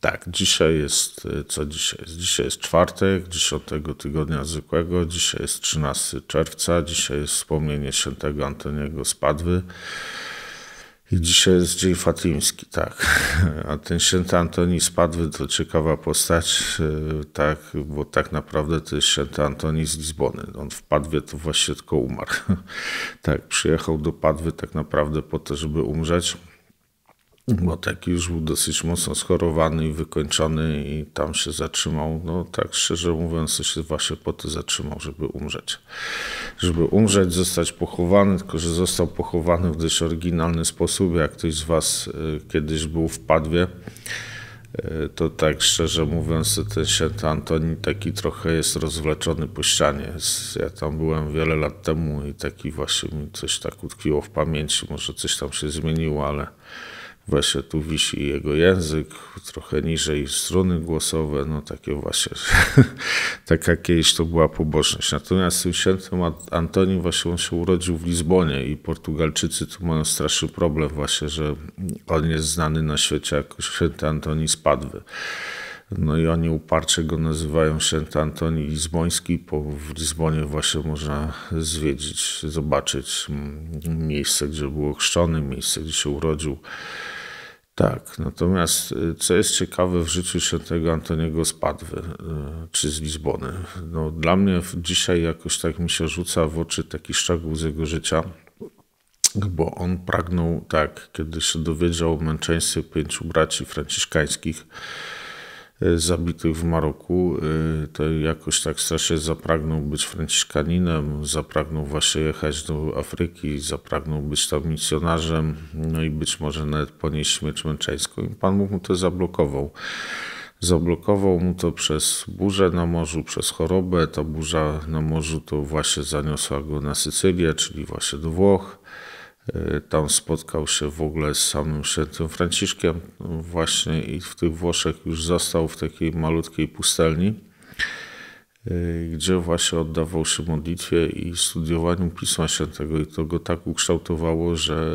Tak, dzisiaj jest, e, co dzisiaj jest? Dzisiaj jest czwartek, 10 tygodnia zwykłego, dzisiaj jest 13 czerwca, dzisiaj jest wspomnienie świętego Antoniego Spadwy i dzisiaj jest Dzień Fatimski, tak. A ten święty Antoni Spadwy to ciekawa postać, e, tak, bo tak naprawdę to jest święty Antoni z Lizbony. On w Padwie to właśnie tylko umarł. Tak, przyjechał do Padwy tak naprawdę po to, żeby umrzeć bo taki już był dosyć mocno schorowany i wykończony i tam się zatrzymał. No tak szczerze mówiąc, to się właśnie po to zatrzymał, żeby umrzeć. Żeby umrzeć, zostać pochowany, tylko że został pochowany w dość oryginalny sposób. Jak ktoś z Was y, kiedyś był w Padwie, y, to tak szczerze mówiąc, to ten święty Antoni taki trochę jest rozwleczony po ścianie. Ja tam byłem wiele lat temu i taki właśnie mi coś tak utkwiło w pamięci. Może coś tam się zmieniło, ale Właśnie tu wisi jego język, trochę niżej strony głosowe, no takie właśnie, tak kiedyś to była pobożność. Natomiast tym świętym Antonim właśnie on się urodził w Lizbonie i Portugalczycy tu mają straszny problem właśnie, że on jest znany na świecie jako święty Antoni z Padwy. No i oni uparcie go nazywają święty Antoni Lizboński, bo w Lizbonie właśnie można zwiedzić, zobaczyć miejsce, gdzie był ochrzczony, miejsce, gdzie się urodził. Tak, natomiast y, co jest ciekawe w życiu świętego Antoniego z Padwy y, czy z Lizbony, no, dla mnie dzisiaj jakoś tak mi się rzuca w oczy taki szczegół z jego życia, bo on pragnął, tak, kiedy się dowiedział o męczeństwie pięciu braci franciszkańskich, Y, zabitych w Maroku, y, to jakoś tak strasznie zapragnął być franciszkaninem, zapragnął właśnie jechać do Afryki, zapragnął być tam misjonarzem, no i być może nawet ponieść śmierć męczeńską. I Pan Bóg mu to zablokował. Zablokował mu to przez burzę na morzu, przez chorobę. Ta burza na morzu to właśnie zaniosła go na Sycylię, czyli właśnie do Włoch. Y, tam spotkał się w ogóle z samym świętym Franciszkiem, właśnie i w tych Włoszech już został w takiej malutkiej pustelni, y, gdzie właśnie oddawał się modlitwie i studiowaniu Pisma Świętego. I to go tak ukształtowało, że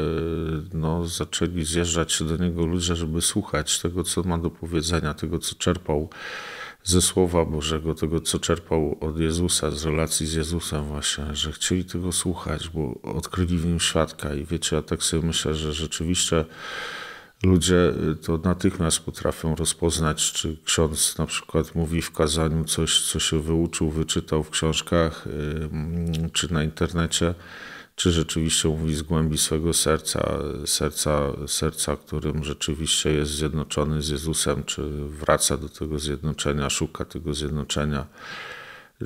no, zaczęli zjeżdżać się do niego ludzie, żeby słuchać tego, co ma do powiedzenia, tego, co czerpał ze Słowa Bożego, tego co czerpał od Jezusa, z relacji z Jezusem właśnie, że chcieli tego słuchać, bo odkryli w nim świadka i wiecie, ja tak sobie myślę, że rzeczywiście ludzie to natychmiast potrafią rozpoznać, czy ksiądz na przykład mówi w kazaniu coś, co się wyuczył, wyczytał w książkach czy na internecie, czy rzeczywiście mówi z głębi swego serca, serca, serca, którym rzeczywiście jest zjednoczony z Jezusem, czy wraca do tego zjednoczenia, szuka tego zjednoczenia,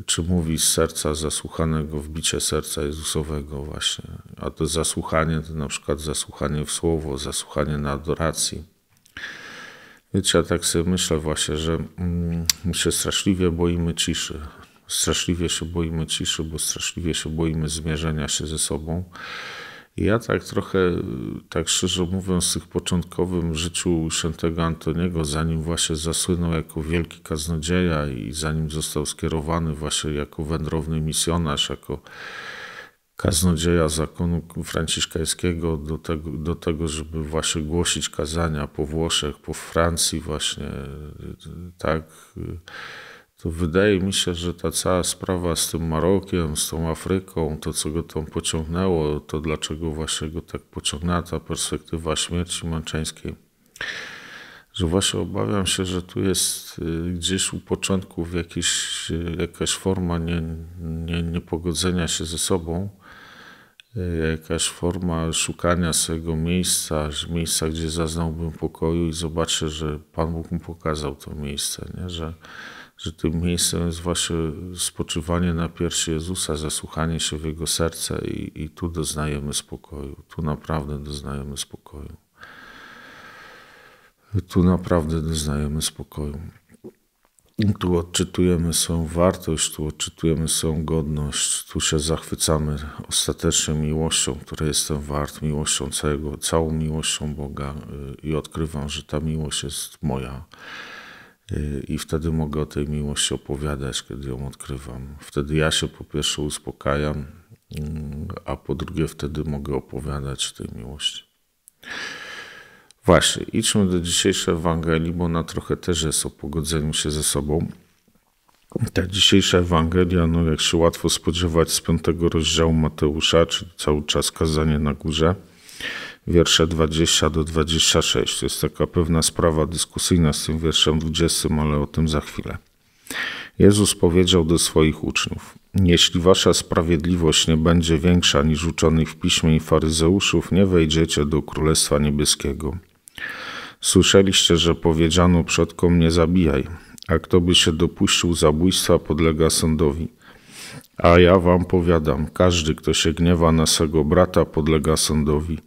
czy mówi z serca zasłuchanego, wbicie serca Jezusowego właśnie. A to zasłuchanie to na przykład zasłuchanie w słowo, zasłuchanie na adoracji. Wiecie, ja tak sobie myślę właśnie, że mm, my się straszliwie boimy ciszy, straszliwie się boimy ciszy, bo straszliwie się boimy zmierzenia się ze sobą. I ja tak trochę, tak szczerze mówiąc, w tych początkowym życiu świętego Antoniego, zanim właśnie zasłynął jako wielki kaznodzieja i zanim został skierowany właśnie jako wędrowny misjonarz, jako kaznodzieja zakonu franciszkańskiego do tego, do tego, żeby właśnie głosić kazania po Włoszech, po Francji właśnie, tak to wydaje mi się, że ta cała sprawa z tym Marokiem, z tą Afryką, to co go tam pociągnęło, to dlaczego właśnie go tak pociągnęła ta perspektywa śmierci męczeńskiej, że właśnie obawiam się, że tu jest y, gdzieś u początków jakiś, y, jakaś forma nie, nie, niepogodzenia się ze sobą, y, jakaś forma szukania swojego miejsca, miejsca, gdzie zaznałbym pokoju i zobaczę, że Pan Bóg mu pokazał to miejsce, nie? że że tym miejscem jest właśnie spoczywanie na piersi Jezusa, zasłuchanie się w Jego serce i, i tu doznajemy spokoju, tu naprawdę doznajemy spokoju. Tu naprawdę doznajemy spokoju. Tu odczytujemy swoją wartość, tu odczytujemy swoją godność, tu się zachwycamy ostatecznie miłością, której jestem wart, miłością całego, całą miłością Boga y, i odkrywam, że ta miłość jest moja Y, I wtedy mogę o tej miłości opowiadać, kiedy ją odkrywam. Wtedy ja się po pierwsze uspokajam, mm, a po drugie wtedy mogę opowiadać o tej miłości. Właśnie, idźmy do dzisiejszej Ewangelii, bo ona trochę też jest o pogodzeniu się ze sobą. Ta dzisiejsza Ewangelia, no jak się łatwo spodziewać z piątego rozdziału Mateusza, czyli cały czas kazanie na górze, wiersze 20 do 26. To jest taka pewna sprawa dyskusyjna z tym wierszem 20, ale o tym za chwilę. Jezus powiedział do swoich uczniów: Jeśli wasza sprawiedliwość nie będzie większa niż uczonych w piśmie i faryzeuszów, nie wejdziecie do Królestwa Niebieskiego. Słyszeliście, że powiedziano przodkom: Nie zabijaj, a kto by się dopuścił zabójstwa, podlega sądowi. A ja wam powiadam: każdy, kto się gniewa na swego brata, podlega sądowi.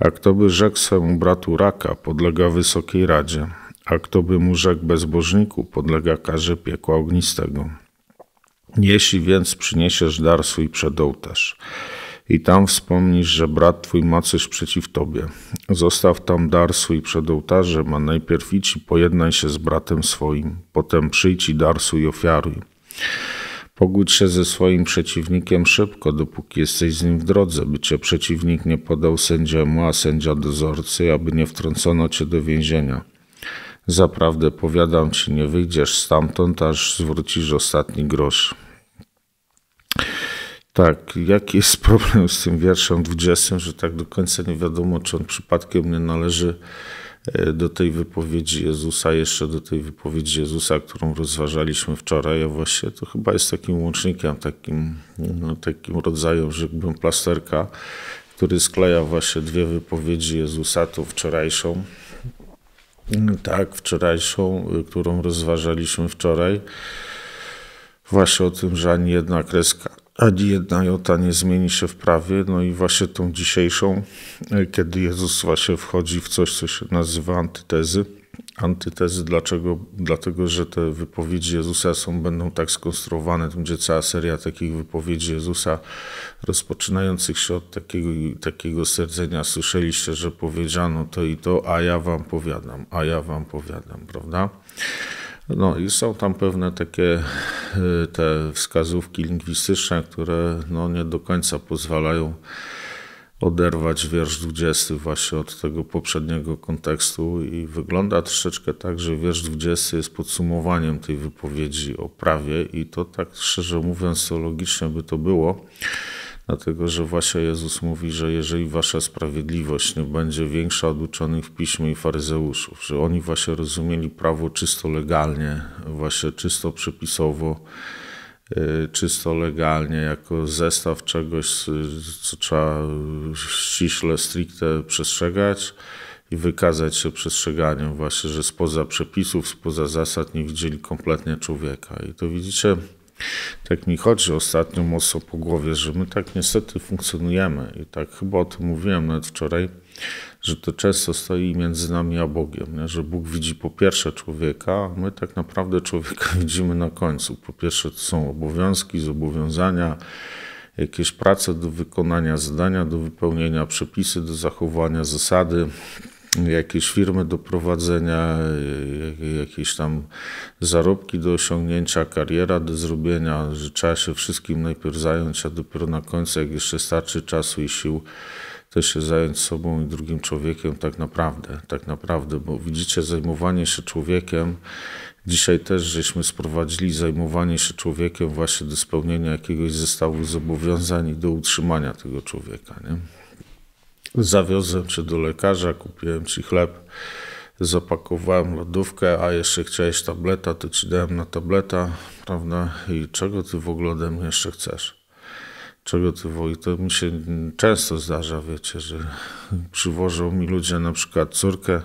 A kto by rzekł swemu bratu raka, podlega wysokiej radzie, a kto by mu rzekł bezbożniku, podlega karze piekła ognistego. Jeśli więc przyniesiesz dar swój przed ołtarz i tam wspomnisz, że brat twój macysz przeciw tobie, zostaw tam dar swój przed ołtarzem, a najpierw idź i pojednaj się z bratem swoim, potem przyjdź i dar swój ofiaruj. Pogódź się ze swoim przeciwnikiem szybko, dopóki jesteś z nim w drodze, by cię przeciwnik nie podał sędziemu, a sędzia dozorcy, aby nie wtrącono cię do więzienia. Zaprawdę powiadam ci, nie wyjdziesz stamtąd, aż zwrócisz ostatni grosz. Tak, jaki jest problem z tym wierszem 20, że tak do końca nie wiadomo, czy on przypadkiem nie należy E, do tej wypowiedzi Jezusa, jeszcze do tej wypowiedzi Jezusa, którą rozważaliśmy wczoraj, a właśnie to chyba jest takim łącznikiem, takim, no, takim rodzajem, rzekłbym, plasterka, który skleja właśnie dwie wypowiedzi Jezusa, tą wczorajszą, tak, wczorajszą, y, którą rozważaliśmy wczoraj, właśnie o tym, że ani jedna kreska ani jedna jota nie zmieni się w prawie, no i właśnie tą dzisiejszą, e, kiedy Jezus właśnie wchodzi w coś, co się nazywa antytezy. Antytezy dlaczego? Dlatego, że te wypowiedzi Jezusa są, będą tak skonstruowane, to gdzie cała seria takich wypowiedzi Jezusa rozpoczynających się od takiego, takiego serdzenia. Słyszeliście, że powiedziano to i to, a ja wam powiadam, a ja wam powiadam, prawda? No i są tam pewne takie Y, te wskazówki lingwistyczne, które no nie do końca pozwalają oderwać wiersz 20 właśnie od tego poprzedniego kontekstu i wygląda troszeczkę tak, że wiersz 20 jest podsumowaniem tej wypowiedzi o prawie i to tak szczerze mówiąc logicznie by to było. Dlatego, że właśnie Jezus mówi, że jeżeli wasza sprawiedliwość nie będzie większa od uczonych w piśmie i faryzeuszów, że oni właśnie rozumieli prawo czysto legalnie, właśnie czysto przepisowo, y, czysto legalnie, jako zestaw czegoś, co trzeba ściśle, stricte przestrzegać i wykazać się przestrzeganiem właśnie, że spoza przepisów, spoza zasad nie widzieli kompletnie człowieka. I to widzicie, tak mi chodzi ostatnio mocno po głowie, że my tak niestety funkcjonujemy i tak chyba o tym mówiłem nawet wczoraj, że to często stoi między nami a Bogiem, nie? że Bóg widzi po pierwsze człowieka, a my tak naprawdę człowieka widzimy na końcu. Po pierwsze to są obowiązki, zobowiązania, jakieś prace do wykonania, zadania do wypełnienia, przepisy do zachowania, zasady, jakieś firmy do prowadzenia, e, jakieś tam zarobki do osiągnięcia, kariera do zrobienia, że trzeba się wszystkim najpierw zająć, a dopiero na końcu, jak jeszcze starczy czasu i sił, też się zająć sobą i drugim człowiekiem tak naprawdę, tak naprawdę, bo widzicie, zajmowanie się człowiekiem, dzisiaj też żeśmy sprowadzili zajmowanie się człowiekiem właśnie do spełnienia jakiegoś zestawu zobowiązań i do utrzymania tego człowieka, nie? Zawiozłem cię do lekarza, kupiłem ci chleb, zapakowałem lodówkę, a jeszcze chciałeś tableta, to ci dałem na tableta, prawda? I czego ty w ogóle ode mnie jeszcze chcesz? Czego ty woli? To mi się często zdarza, wiecie, że przywożą mi ludzie na przykład córkę,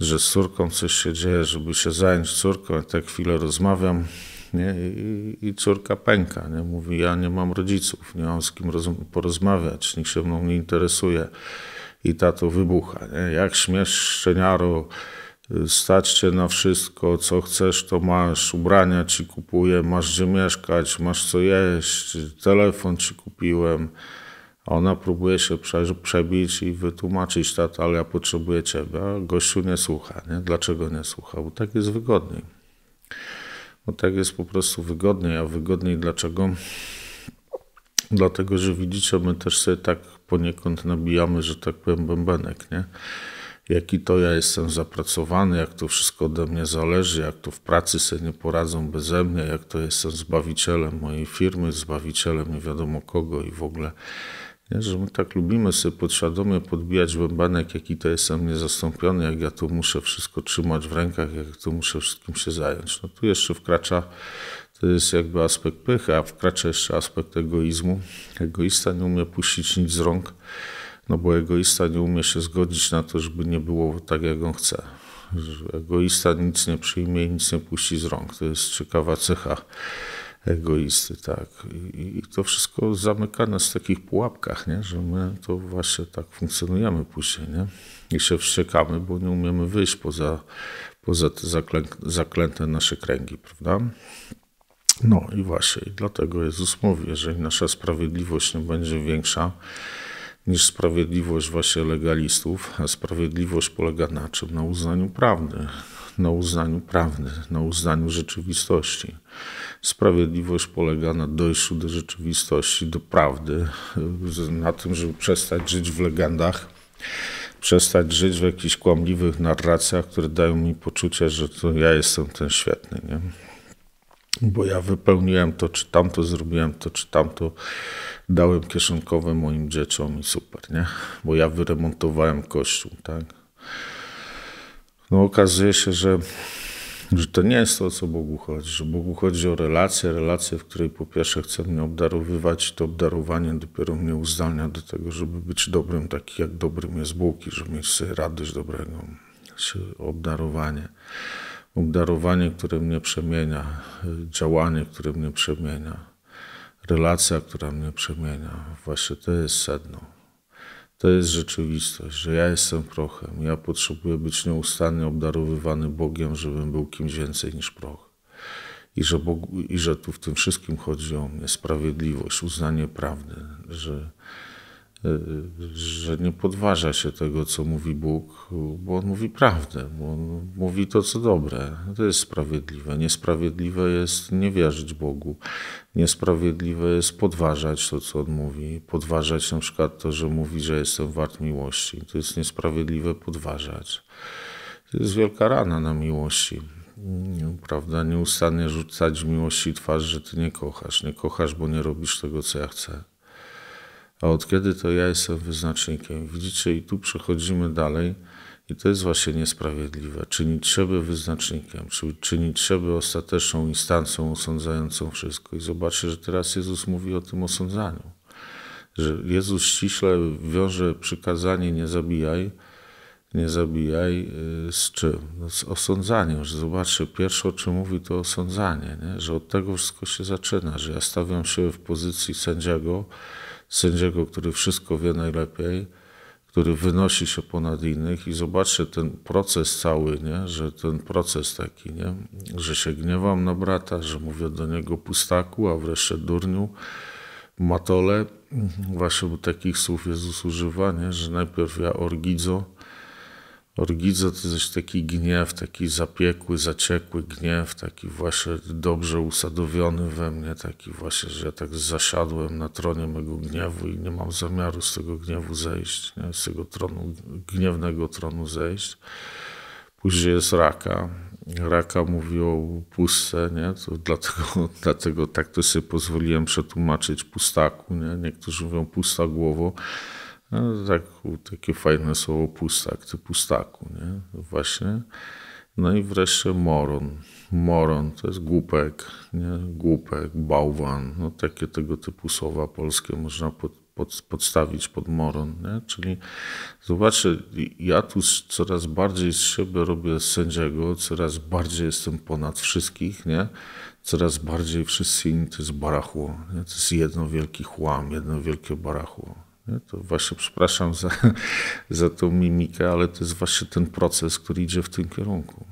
że z córką coś się dzieje, żeby się zająć córką, i tak chwilę rozmawiam, nie? I, córka pęka, nie? mówi, ja nie mam rodziców, nie mam z kim porozmawiać, nikt się mną nie interesuje. I tato wybucha, nie? jak śmiesz szczeniaro, stać cię na wszystko, co chcesz to masz, ubrania ci kupuję, masz gdzie mieszkać, masz co jeść, telefon ci kupiłem. A ona próbuje się przebić i wytłumaczyć, tata, ale ja potrzebuję ciebie. A gościu nie słucha. Nie? Dlaczego nie słucha? Bo tak jest wygodniej. No tak jest po prostu wygodniej, a wygodniej dlaczego? Dlatego, że widzicie, my też sobie tak poniekąd nabijamy, że tak powiem, bębenek, nie? Jaki to ja jestem zapracowany, jak to wszystko ode mnie zależy, jak to w pracy sobie nie poradzą bez mnie, jak to jestem zbawicielem mojej firmy, zbawicielem nie wiadomo kogo i w ogóle nie, że my tak lubimy sobie podświadomie podbijać bębanek, jaki to jestem niezastąpiony, jak ja tu muszę wszystko trzymać w rękach, jak tu muszę wszystkim się zająć. No tu jeszcze wkracza, to jest jakby aspekt pychy, a wkracza jeszcze aspekt egoizmu. Egoista nie umie puścić nic z rąk, no bo egoista nie umie się zgodzić na to, żeby nie było tak, jak on chce. Egoista nic nie przyjmie i nic nie puści z rąk. To jest ciekawa cecha egoisty, tak. I, I, to wszystko zamyka nas w takich pułapkach, nie? że my to właśnie tak funkcjonujemy później. Nie? I się wstrzykamy, bo nie umiemy wyjść poza, poza te zaklęte nasze kręgi, prawda? No i właśnie, i dlatego Jezus mówi, jeżeli nasza sprawiedliwość nie będzie większa niż sprawiedliwość właśnie legalistów, a sprawiedliwość polega na czym? Na uznaniu prawdy na uznaniu prawdy, na uznaniu rzeczywistości. Sprawiedliwość polega na dojściu do rzeczywistości, do prawdy, na tym, żeby przestać żyć w legendach, przestać żyć w jakichś kłamliwych narracjach, które dają mi poczucie, że to ja jestem ten świetny. Nie? Bo ja wypełniłem to, czy tamto zrobiłem, to czy tamto dałem kieszonkowe moim dzieciom i super, nie? Bo ja wyremontowałem kościół, tak? no, okazuje się, że, że to nie jest to, o co Bogu chodzi. Że Bogu chodzi o relację, relację, w której po pierwsze chce mnie obdarowywać, to obdarowanie dopiero mnie uzdalnia do tego, żeby być dobrym, taki jak dobrym jest Bóg i żeby mieć sobie radość dobrego, czy znaczy, obdarowanie. Obdarowanie, które mnie przemienia, działanie, które mnie przemienia, relacja, która mnie przemienia. Właśnie to jest sedno. To jest rzeczywistość, że ja jestem prochem. Ja potrzebuję być nieustannie obdarowywany Bogiem, żebym był kimś więcej niż proch. I że, I że tu w tym wszystkim chodzi o mnie, sprawiedliwość, uznanie prawdy, że że nie podważa się tego, co mówi Bóg, bo On mówi prawdę, bo On mówi to, co dobre. To jest sprawiedliwe. Niesprawiedliwe jest nie wierzyć Bogu. Niesprawiedliwe jest podważać to, co On mówi. Podważać na przykład to, że mówi, że jestem wart miłości. To jest niesprawiedliwe podważać. To jest wielka rana na miłości. Prawda? Nieustannie rzucać miłości twarz, że Ty nie kochasz. Nie kochasz, bo nie robisz tego, co ja chcę a od kiedy to ja jestem wyznacznikiem. Widzicie, i tu przechodzimy dalej, i to jest właśnie niesprawiedliwe. Czynić siebie wyznacznikiem, czyli czynić siebie ostateczną instancją osądzającą wszystko. I zobaczcie, że teraz Jezus mówi o tym osądzaniu. Że Jezus ściśle wiąże przykazanie nie zabijaj, nie zabijaj y, z czym? No z osądzaniem, że zobaczcie, pierwsze o czym mówi to osądzanie, nie? że od tego wszystko się zaczyna, że ja stawiam się w pozycji sędziego, sędziego, który wszystko wie najlepiej, który wynosi się ponad innych i zobaczcie ten proces cały, nie? że ten proces taki, nie? że się gniewam na brata, że mówię do niego pustaku, a wreszcie durniu, matole. Mhm. Właśnie takich słów Jezus używa, nie? że najpierw ja orgidzo, Orgidza to jest taki gniew, taki zapiekły, zaciekły gniew, taki właśnie dobrze usadowiony we mnie, taki właśnie, że ja tak zasiadłem na tronie mego gniewu i nie mam zamiaru z tego gniewu zejść, nie? z tego tronu, gniewnego tronu zejść. Później jest raka. Raka mówi o pustce, nie? To dlatego, dlatego tak to sobie pozwoliłem przetłumaczyć pustaku. Nie? Niektórzy mówią pusta głowo. No, tak, takie fajne słowo pustak, typu pustaku, nie? No właśnie. No i wreszcie moron. Moron to jest głupek, nie? głupek, bałwan. No, takie tego typu słowa polskie można pod, pod, podstawić pod moron. Nie? Czyli zobaczcie, ja tu coraz bardziej z siebie robię sędziego, coraz bardziej jestem ponad wszystkich, nie? coraz bardziej wszyscy inni to jest barachło. Nie? To jest jedno wielkie chłam, jedno wielkie barachło. To właśnie przepraszam za, za tą mimikę, ale to jest właśnie ten proces, który idzie w tym kierunku.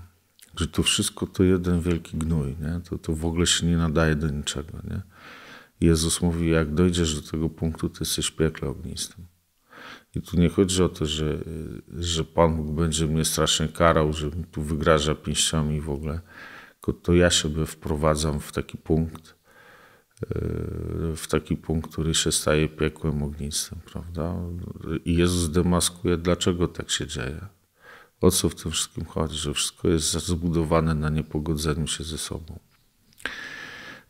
Że to wszystko to jeden wielki gnój, nie? To, to w ogóle się nie nadaje do niczego. Nie? Jezus mówi, jak dojdziesz do tego punktu, to jesteś piekle ognistym. I tu nie chodzi o to, że, że Pan Bóg będzie mnie strasznie karał, że tu wygraża pięściami w ogóle, tylko to ja siebie wprowadzam w taki punkt, Y, w taki punkt, który się staje piekłem ognistym, prawda? I Jezus demaskuje, dlaczego tak się dzieje. O co w tym wszystkim chodzi, że wszystko jest zbudowane na niepogodzeniu się ze sobą.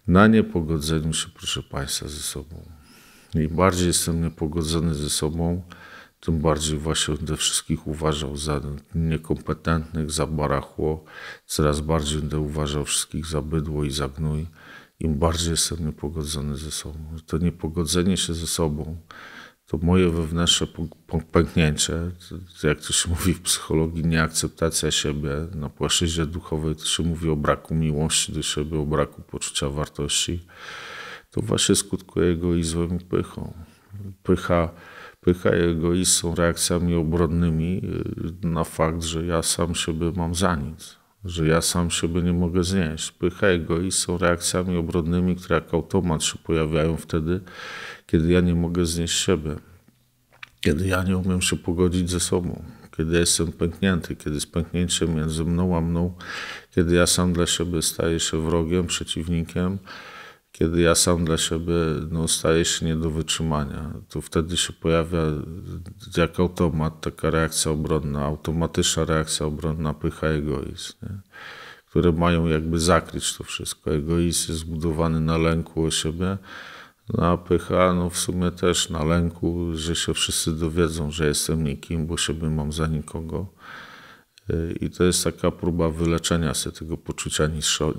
Na niepogodzeniu się, proszę Państwa, ze sobą. Im bardziej jestem niepogodzony ze sobą, tym bardziej właśnie będę wszystkich uważał za niekompetentnych, za barachło. Coraz bardziej będę uważał wszystkich za bydło i za gnój im bardziej jestem niepogodzony ze sobą. To niepogodzenie się ze sobą, to moje wewnętrzne pęknięcie, jak to się mówi w psychologii, nieakceptacja siebie, na płaszczyźnie duchowej to się mówi o braku miłości do siebie, o braku poczucia wartości, to właśnie skutkuje egoizmem i pychą. Pycha, pycha i egoizm są reakcjami obronnymi y, na fakt, że ja sam siebie mam za nic że ja sam siebie nie mogę znieść. Pycha i są reakcjami obronnymi, które jak automat się pojawiają wtedy, kiedy ja nie mogę znieść siebie, kiedy ja nie umiem się pogodzić ze sobą, kiedy jestem pęknięty, kiedy jest pęknięcie między mną a mną, kiedy ja sam dla siebie staję się wrogiem, przeciwnikiem, kiedy ja sam dla siebie no, staję się nie do wytrzymania. To wtedy się pojawia jak automat taka reakcja obronna, automatyczna reakcja obronna, pycha egoizm, nie? które mają jakby zakryć to wszystko. Egoizm jest zbudowany na lęku o siebie, no, a pycha no, w sumie też na lęku, że się wszyscy dowiedzą, że jestem nikim, bo siebie mam za nikogo. Y, I to jest taka próba wyleczenia się tego poczucia niższo,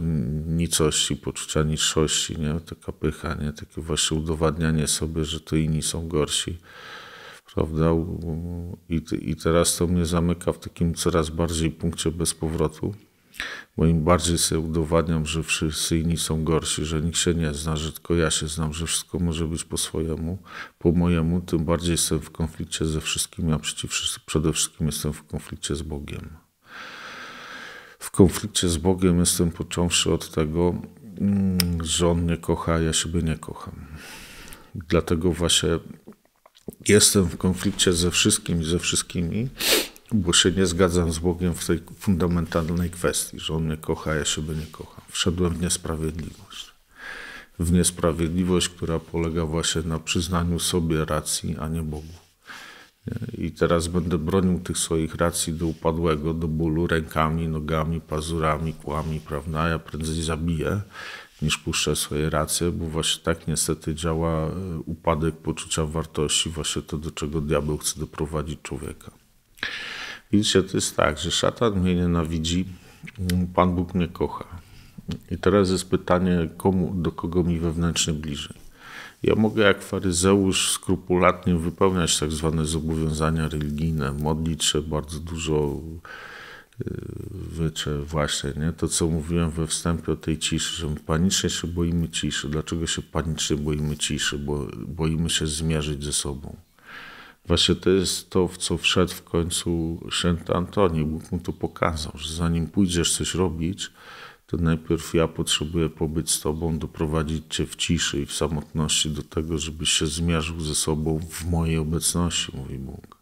nicości, poczucia niższości, nie? taka pycha, nie? takie właśnie udowadnianie sobie, że to inni są gorsi. Prawda? I, I teraz to mnie zamyka w takim coraz bardziej punkcie bez powrotu bo im bardziej sobie udowadniam, że wszyscy inni są gorsi, że nikt się nie zna, że tylko ja się znam, że wszystko może być po swojemu, po mojemu, tym bardziej jestem w konflikcie ze wszystkim, a przeciw, przede wszystkim jestem w konflikcie z Bogiem. W konflikcie z Bogiem jestem począwszy od tego, mm, że On mnie kocha, a ja siebie nie kocham. Dlatego właśnie jestem w konflikcie ze wszystkim i ze wszystkimi, bo się nie zgadzam z Bogiem w tej fundamentalnej kwestii, że On mnie kocha, ja siebie nie kocham. Wszedłem w niesprawiedliwość. W niesprawiedliwość, która polega właśnie na przyznaniu sobie racji, a nie Bogu. I teraz będę bronił tych swoich racji do upadłego, do bólu rękami, nogami, pazurami, kłami, prawda? Ja prędzej zabiję, niż puszczę swoje racje, bo właśnie tak niestety działa e, upadek poczucia wartości, właśnie to, do czego diabeł chce doprowadzić człowieka. Widzicie, to jest tak, że szatan mnie nienawidzi, mm, Pan Bóg mnie kocha. I teraz jest pytanie, komu, do kogo mi wewnętrzny bliżej. Ja mogę jak faryzeusz skrupulatnie wypełniać tak zwane zobowiązania religijne, modlić się bardzo dużo, y, wycze właśnie, nie? To, co mówiłem we wstępie o tej ciszy, że panicznie się boimy ciszy. Dlaczego się panicznie boimy ciszy? Bo boimy się zmierzyć ze sobą. Właśnie to jest to, w co wszedł w końcu święty Antoni. Bóg mu to pokazał, że zanim pójdziesz coś robić, to najpierw ja potrzebuję pobyć z Tobą, doprowadzić Cię w ciszy i w samotności do tego, żebyś się zmierzył ze sobą w mojej obecności, mówi Bóg.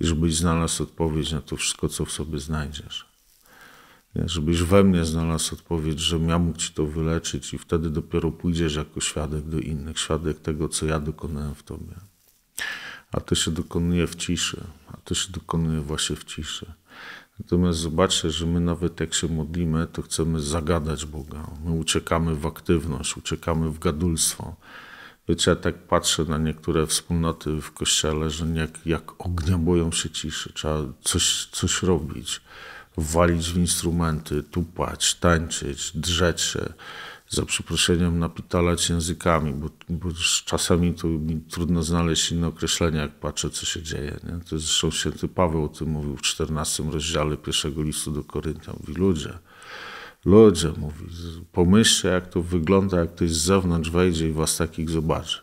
I żebyś znalazł odpowiedź na to wszystko, co w sobie znajdziesz. Nie? Żebyś we mnie znalazł odpowiedź, że ja mógł Ci to wyleczyć i wtedy dopiero pójdziesz jako świadek do innych, świadek tego, co ja dokonałem w Tobie a to się dokonuje w ciszy, a to się dokonuje właśnie w ciszy. Natomiast zobaczcie, że my nawet jak się modlimy, to chcemy zagadać Boga. My uciekamy w aktywność, uciekamy w gadulstwo. Wiecie, ja tak patrzę na niektóre wspólnoty w kościele, że jak, jak ognia boją się ciszy, trzeba coś, coś robić, walić w instrumenty, tupać, tańczyć, drzeć się za przeproszeniem napitalać językami, bo, bo czasami to mi trudno znaleźć inne określenia, jak patrzę, co się dzieje. Nie? To zresztą święty Paweł o tym mówił w XIV rozdziale pierwszego listu do Koryntian. Mówi, ludzie, ludzie, mówi, pomyślcie, jak to wygląda, jak ktoś z zewnątrz wejdzie i was takich zobaczy.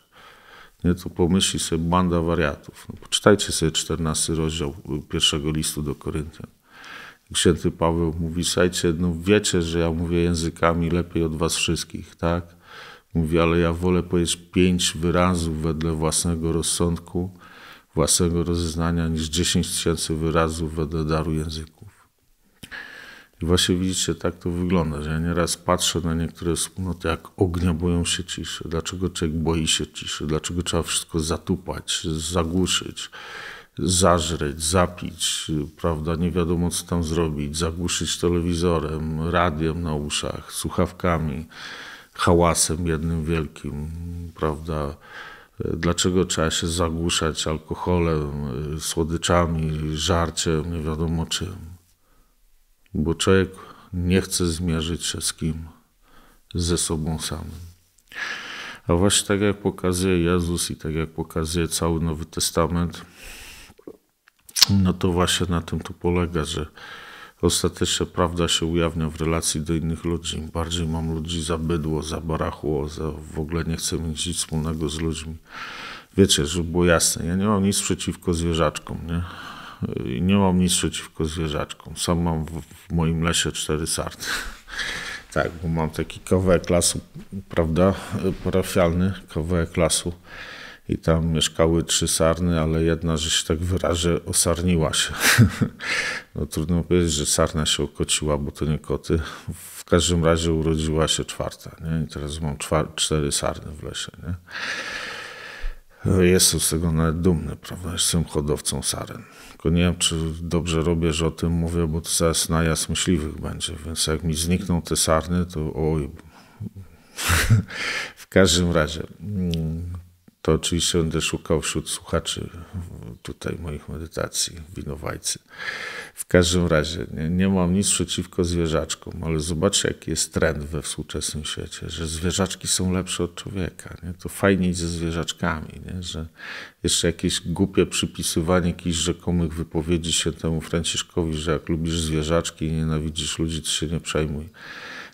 Nie, to pomyśli sobie banda wariatów. No, poczytajcie sobie 14 rozdział y, pierwszego listu do Koryntian. Święty Paweł mówi, słuchajcie, no wiecie, że ja mówię językami lepiej od was wszystkich, tak? Mówi, ale ja wolę powiedzieć pięć wyrazów wedle własnego rozsądku, własnego rozeznania, niż dziesięć tysięcy wyrazów wedle daru języków. I właśnie widzicie, tak to wygląda, że ja nieraz patrzę na niektóre wspólnoty, jak ognia boją się ciszy. Dlaczego człowiek boi się ciszy? Dlaczego trzeba wszystko zatupać, zagłuszyć? zażreć, zapić, prawda, nie wiadomo co tam zrobić, zagłuszyć telewizorem, radiem na uszach, słuchawkami, hałasem jednym wielkim, prawda. Dlaczego trzeba się zagłuszać alkoholem, słodyczami, żarciem, nie wiadomo czym? Bo człowiek nie chce zmierzyć się z kim? Ze sobą samym. A właśnie tak jak pokazuje Jezus i tak jak pokazuje cały Nowy Testament, no to właśnie na tym to polega, że ostatecznie prawda się ujawnia w relacji do innych ludzi. Im bardziej mam ludzi za bydło, za barachło, za w ogóle nie chcę mieć nic wspólnego z ludźmi. Wiecie, żeby było jasne, ja nie mam nic przeciwko zwierzaczkom, nie? I nie mam nic przeciwko zwierzaczkom. Sam mam w, w moim lesie cztery sarty. tak, bo mam taki kawałek lasu, prawda, parafialny, kawałek lasu i tam mieszkały trzy sarny, ale jedna, że się tak wyrażę, osarniła się. no trudno powiedzieć, że sarna się okociła, bo to nie koty. W każdym razie urodziła się czwarta, nie? I teraz mam cztery sarny w lesie, nie? No Jestem z tego nawet dumny, prawda? Jestem hodowcą saren. Tylko nie wiem, czy dobrze robię, że o tym mówię, bo to zaraz najazd myśliwych będzie, więc jak mi znikną te sarny, to oj... w każdym razie, mm, to oczywiście będę szukał wśród słuchaczy tutaj moich medytacji, winowajcy. W każdym razie nie, nie mam nic przeciwko zwierzaczkom, ale zobaczcie, jaki jest trend we współczesnym świecie, że zwierzaczki są lepsze od człowieka. Nie? To fajniej ze zwierzaczkami, nie? że jeszcze jakieś głupie przypisywanie jakichś rzekomych wypowiedzi się temu Franciszkowi, że jak lubisz zwierzaczki i nienawidzisz ludzi, to się nie przejmuj.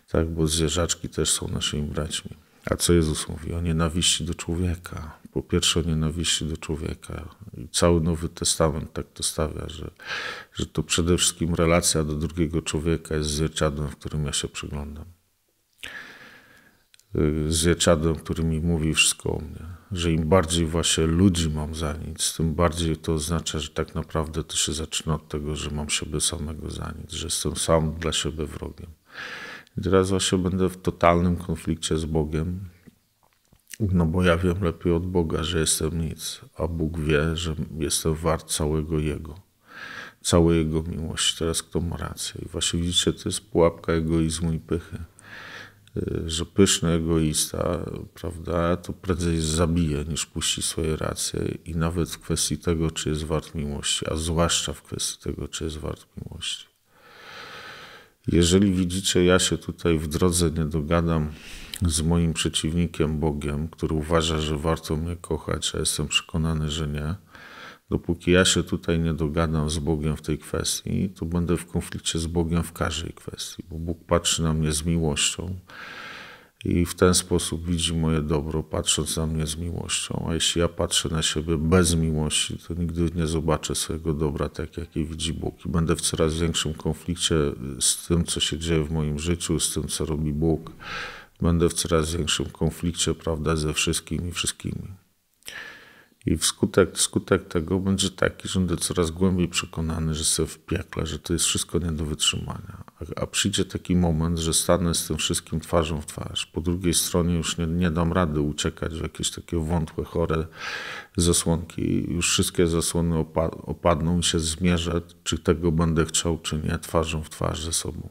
Tak, bo zwierzaczki też są naszymi braćmi. A co Jezus mówi o nienawiści do człowieka? Po pierwsze o nienawiści do człowieka. I cały Nowy Testament tak to stawia, że, że to przede wszystkim relacja do drugiego człowieka jest zwierciadłem, w którym ja się przyglądam. Y, zwierciadłem, który mi mówi wszystko o mnie. Że im bardziej właśnie ludzi mam za nic, tym bardziej to oznacza, że tak naprawdę to się zaczyna od tego, że mam siebie samego za nic, że jestem sam dla siebie wrogiem. I teraz właśnie będę w totalnym konflikcie z Bogiem, no bo ja wiem lepiej od Boga, że jestem nic, a Bóg wie, że jestem wart całego Jego, całej Jego miłości. Teraz kto ma rację? I właśnie widzicie, to jest pułapka egoizmu i pychy. Y, że pyszny egoista, prawda, to prędzej zabije niż puści swoje racje i nawet w kwestii tego, czy jest wart miłości, a zwłaszcza w kwestii tego, czy jest wart miłości. Jeżeli widzicie, ja się tutaj w drodze nie dogadam z moim przeciwnikiem Bogiem, który uważa, że warto mnie kochać, a jestem przekonany, że nie. Dopóki ja się tutaj nie dogadam z Bogiem w tej kwestii, to będę w konflikcie z Bogiem w każdej kwestii, bo Bóg patrzy na mnie z miłością i w ten sposób widzi moje dobro, patrząc na mnie z miłością. A jeśli ja patrzę na siebie bez miłości, to nigdy nie zobaczę swojego dobra tak, jak je widzi Bóg. I będę w coraz większym konflikcie z tym, co się dzieje w moim życiu, z tym, co robi Bóg. Będę w coraz większym konflikcie, prawda, ze wszystkimi, wszystkimi. I wskutek, wskutek tego będzie taki, że będę coraz głębiej przekonany, że jestem w piekle, że to jest wszystko nie do wytrzymania. A, a przyjdzie taki moment, że stanę z tym wszystkim twarzą w twarz. Po drugiej stronie już nie, nie dam rady uciekać w jakieś takie wątłe, chore zasłonki. Już wszystkie zasłony opa- opadną i się zmierzę, czy tego będę chciał, czy nie, twarzą w twarz ze sobą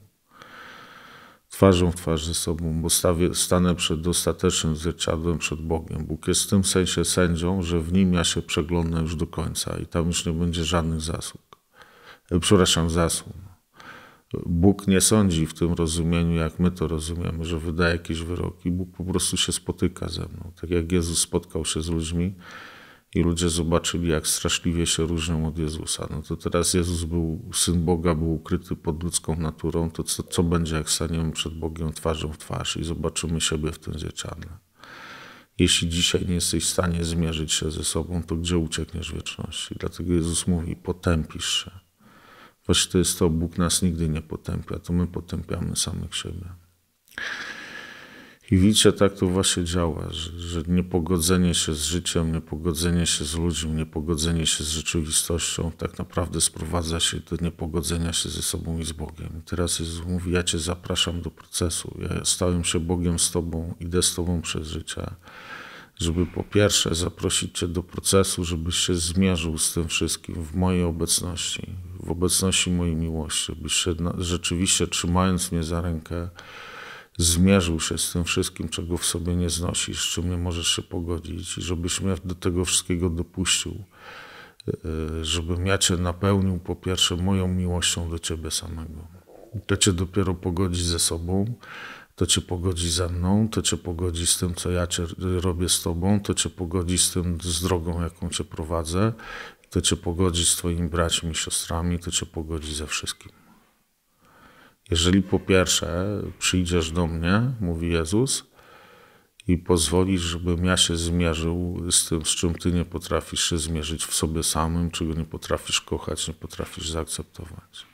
twarzą w twarz ze sobą, bo stawię, stanę przed ostatecznym zwierciadłem, przed Bogiem. Bóg jest w tym sensie sędzią, że w nim ja się przeglądam już do końca i tam już nie będzie żadnych zasług. E, przepraszam, zasług. Bóg nie sądzi w tym rozumieniu, jak my to rozumiemy, że wydaje jakieś wyroki. Bóg po prostu się spotyka ze mną. Tak jak Jezus spotkał się z ludźmi, i ludzie zobaczyli, jak straszliwie się różnią od Jezusa. No to teraz Jezus był, Syn Boga, był ukryty pod ludzką naturą, to co, co będzie, jak staniemy przed Bogiem twarzą w twarz i zobaczymy siebie w tym zwierciadle? Jeśli dzisiaj nie jesteś w stanie zmierzyć się ze sobą, to gdzie uciekniesz wieczności? Dlatego Jezus mówi, potępisz się. Właśnie to jest to, Bóg nas nigdy nie potępia, to my potępiamy samych siebie. I widzicie, tak to właśnie działa, że, że niepogodzenie się z życiem, niepogodzenie się z ludźmi, niepogodzenie się z rzeczywistością tak naprawdę sprowadza się do niepogodzenia się ze sobą i z Bogiem. I teraz Jezus mówi, ja Cię zapraszam do procesu, ja stałem się Bogiem z Tobą, idę z Tobą przez życie, żeby po pierwsze zaprosić Cię do procesu, żebyś się zmierzył z tym wszystkim w mojej obecności, w obecności mojej miłości, byś się rzeczywiście trzymając mnie za rękę, zmierzył się z tym wszystkim, czego w sobie nie znosisz, z czym nie możesz się pogodzić i żebyś mnie do tego wszystkiego dopuścił, e, e, żebym ja cię napełnił po pierwsze moją miłością do ciebie samego. To cię dopiero pogodzi ze sobą, to cię pogodzi ze mną, to cię pogodzi z tym, co ja cię robię z tobą, to cię pogodzi z tym, z drogą, jaką cię prowadzę, to cię pogodzi z twoimi braćmi, siostrami, to cię pogodzi ze wszystkim. Jeżeli po pierwsze przyjdziesz do mnie, mówi Jezus, i pozwolisz, żebym ja się zmierzył z tym, z czym ty nie potrafisz się zmierzyć w sobie samym, czego nie potrafisz kochać, nie potrafisz zaakceptować.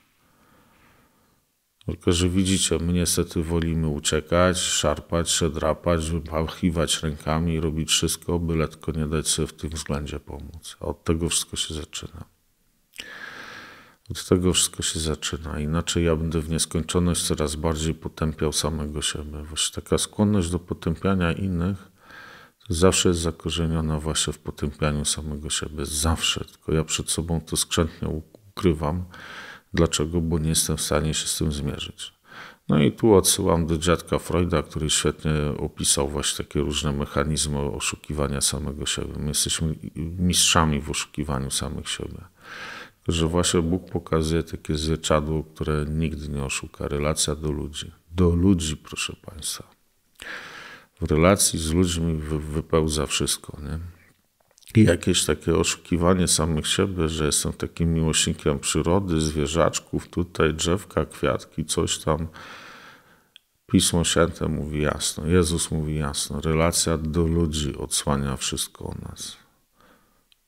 Tylko, że widzicie, my niestety wolimy uciekać, szarpać się, drapać, wypachiwać rękami i robić wszystko, byle tylko nie dać sobie w tym względzie pomóc. A od tego wszystko się zaczyna. Od tego wszystko się zaczyna. Inaczej ja będę w nieskończoność coraz bardziej potępiał samego siebie. Właśnie taka skłonność do potępiania innych zawsze jest zakorzeniona właśnie w potępianiu samego siebie. Zawsze. Tylko ja przed sobą to skrzętnie ukrywam. Dlaczego? Bo nie jestem w stanie się z tym zmierzyć. No i tu odsyłam do dziadka Freuda, który świetnie opisał właśnie takie różne mechanizmy oszukiwania samego siebie. My jesteśmy mistrzami w oszukiwaniu samych siebie że właśnie Bóg pokazuje takie zwierciadło, które nigdy nie oszuka. Relacja do ludzi. Do ludzi, proszę Państwa. W relacji z ludźmi wypełza wszystko. Nie? I jakieś takie oszukiwanie samych siebie, że jestem takim miłośnikiem przyrody, zwierzaczków, tutaj drzewka, kwiatki, coś tam. Pismo Święte mówi jasno, Jezus mówi jasno, relacja do ludzi odsłania wszystko o nas.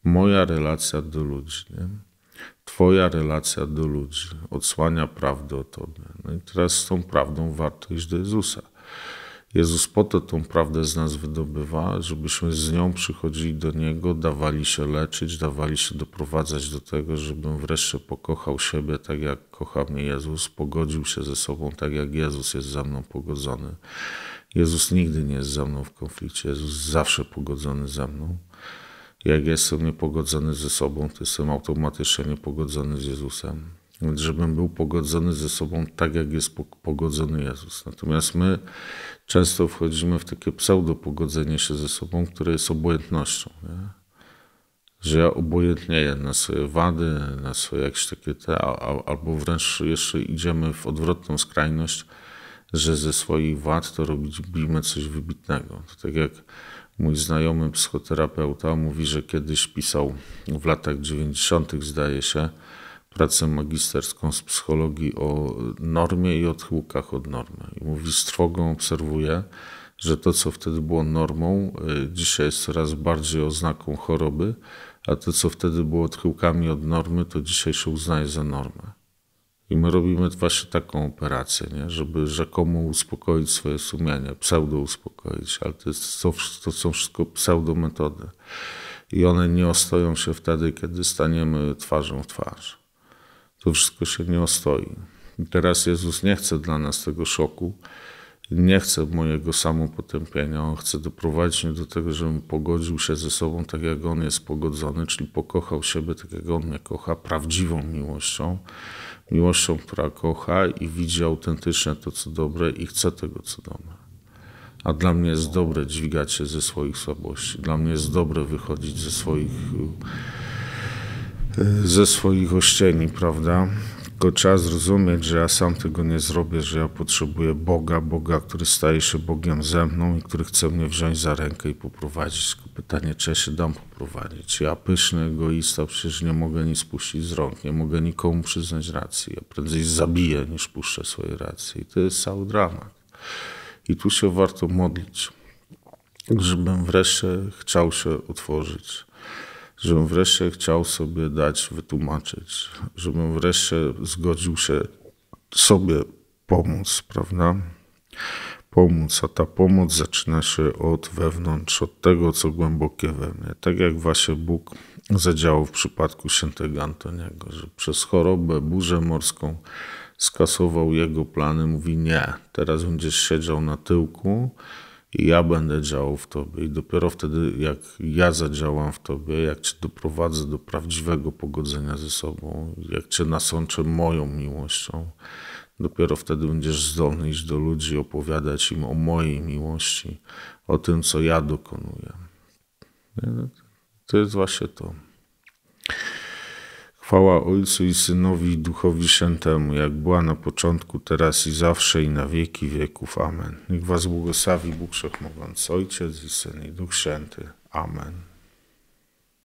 Moja relacja do ludzi. Nie? Twoja relacja do ludzi odsłania prawdę o Tobie. No i teraz z tą prawdą warto iść do Jezusa. Jezus po to tą prawdę z nas wydobywa, żebyśmy z nią przychodzili do Niego, dawali się leczyć, dawali się doprowadzać do tego, żebym wreszcie pokochał siebie tak, jak kocha mnie Jezus, pogodził się ze sobą tak, jak Jezus jest ze mną pogodzony. Jezus nigdy nie jest ze mną w konflikcie, Jezus zawsze pogodzony ze mną jak jestem niepogodzony ze sobą, to jestem automatycznie niepogodzony z Jezusem. Więc żebym był pogodzony ze sobą tak, jak jest pogodzony Jezus. Natomiast my często wchodzimy w takie pseudo-pogodzenie się ze sobą, które jest obojętnością. Nie? Że ja obojętnieję na swoje wady, na swoje jakieś takie te, albo wręcz jeszcze idziemy w odwrotną skrajność, że ze swoich wad to robić, coś wybitnego. To tak jak Mój znajomy psychoterapeuta mówi, że kiedyś pisał w latach 90., zdaje się, pracę magisterską z psychologii o normie i odchyłkach od normy. I mówi, z trwogą obserwuje, że to, co wtedy było normą, y, dzisiaj jest coraz bardziej oznaką choroby, a to, co wtedy było odchyłkami od normy, to dzisiaj się uznaje za normę. I my robimy właśnie taką operację, nie? żeby rzekomo uspokoić swoje sumienie, pseudo uspokoić, ale to, jest, to są wszystko pseudo metody. I one nie ostoją się wtedy, kiedy staniemy twarzą w twarz. To wszystko się nie ostoi. I teraz Jezus nie chce dla nas tego szoku, nie chce mojego samopotępienia. On chce doprowadzić mnie do tego, żebym pogodził się ze sobą tak, jak On jest pogodzony, czyli pokochał siebie tak, jak On mnie kocha, prawdziwą miłością, miłością, która kocha i widzi autentycznie to, co dobre i chce tego, co dobre. A dla mnie jest dobre dźwigać się ze swoich słabości. Dla mnie jest dobre wychodzić ze swoich, ze swoich ościeni, prawda? Tylko trzeba zrozumieć, że ja sam tego nie zrobię, że ja potrzebuję Boga, Boga, który staje się Bogiem ze mną i który chce mnie wziąć za rękę i poprowadzić pytanie, czy ja się dam poprowadzić. Czy ja pyszny egoista, przecież nie mogę nic puścić z rąk, nie mogę nikomu przyznać racji. Ja prędzej zabiję, niż puszczę swoje racje. I to jest cały dramat. I tu się warto modlić, żebym wreszcie chciał się otworzyć, żebym wreszcie chciał sobie dać wytłumaczyć, żebym wreszcie zgodził się sobie pomóc, prawda? pomóc, a ta pomoc zaczyna się od wewnątrz, od tego, co głębokie we mnie. Tak jak właśnie Bóg zadziałał w przypadku świętego Antoniego, że przez chorobę, burzę morską skasował jego plany, mówi nie, teraz będziesz siedział na tyłku i ja będę działał w tobie. I dopiero wtedy, jak ja zadziałam w tobie, jak cię doprowadzę do prawdziwego pogodzenia ze sobą, jak cię nasączę moją miłością, Dopiero wtedy będziesz zdolny iść do ludzi, opowiadać im o mojej miłości, o tym, co ja dokonuję. No, to jest właśnie to. Chwała Ojcu i Synowi i Duchowi Świętemu, jak była na początku, teraz i zawsze i na wieki wieków. Amen. Niech was błogosławi Bóg Wszechmogący, Ojciec i Syn i Duch Święty. Amen.